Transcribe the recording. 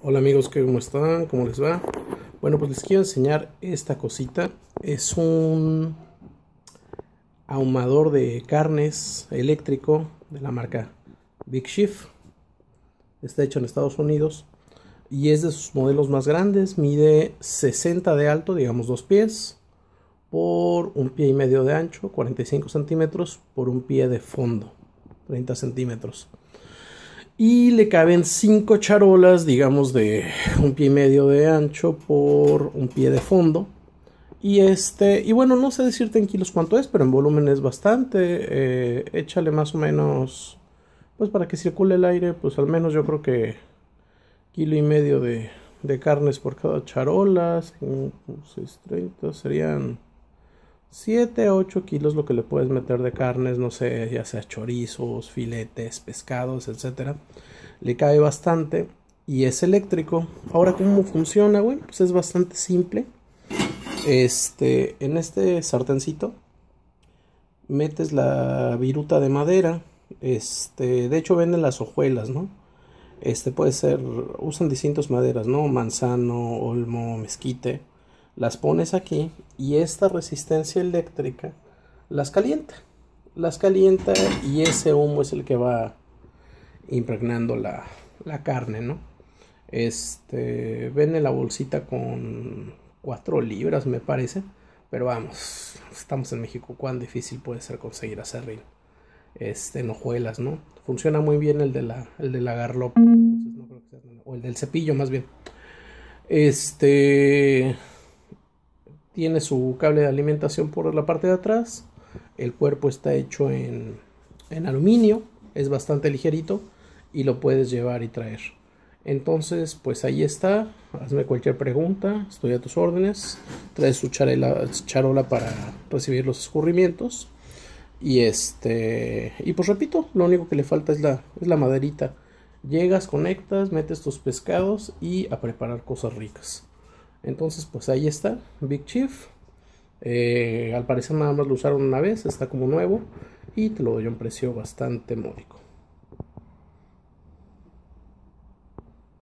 Hola amigos, ¿cómo están? ¿Cómo les va? Bueno, pues les quiero enseñar esta cosita. Es un ahumador de carnes eléctrico de la marca Big Shift. Está hecho en Estados Unidos y es de sus modelos más grandes. Mide 60 de alto, digamos dos pies, por un pie y medio de ancho, 45 centímetros, por un pie de fondo, 30 centímetros y le caben cinco charolas, digamos de un pie y medio de ancho por un pie de fondo. Y este, y bueno, no sé decirte en kilos cuánto es, pero en volumen es bastante. Eh, échale más o menos, pues para que circule el aire, pues al menos yo creo que kilo y medio de, de carnes por cada charola, 5, serían 7, 8 kilos lo que le puedes meter de carnes, no sé, ya sea chorizos, filetes, pescados, etcétera. Le cae bastante y es eléctrico. Ahora, ¿cómo funciona, güey? Pues es bastante simple. Este, en este sartencito metes la viruta de madera. Este, de hecho venden las hojuelas, ¿no? Este puede ser, usan distintas maderas, ¿no? Manzano, olmo, mezquite las pones aquí y esta resistencia eléctrica las calienta. Las calienta y ese humo es el que va impregnando la, carne, ¿no? Este, vende la bolsita con cuatro libras, me parece. Pero vamos, estamos en México, cuán difícil puede ser conseguir hacerlo? Este, hojuelas, ¿no? Funciona muy bien el de la, el de la garlopa, o el del cepillo más bien. Este, tiene su cable de alimentación por la parte de atrás. El cuerpo está hecho en, aluminio, es bastante ligerito y lo puedes llevar y traer. Entonces, pues ahí está. Hazme cualquier pregunta, estoy a tus órdenes. Trae su charola, charola para recibir los escurrimientos. Y este, y pues repito, lo único que le falta es la, es la maderita. Llegas, conectas, metes tus pescados y a preparar cosas ricas. Entonces, pues ahí está, Big Chief. Eh, al parecer nada más lo usaron una vez, está como nuevo y te lo doy a un precio bastante módico.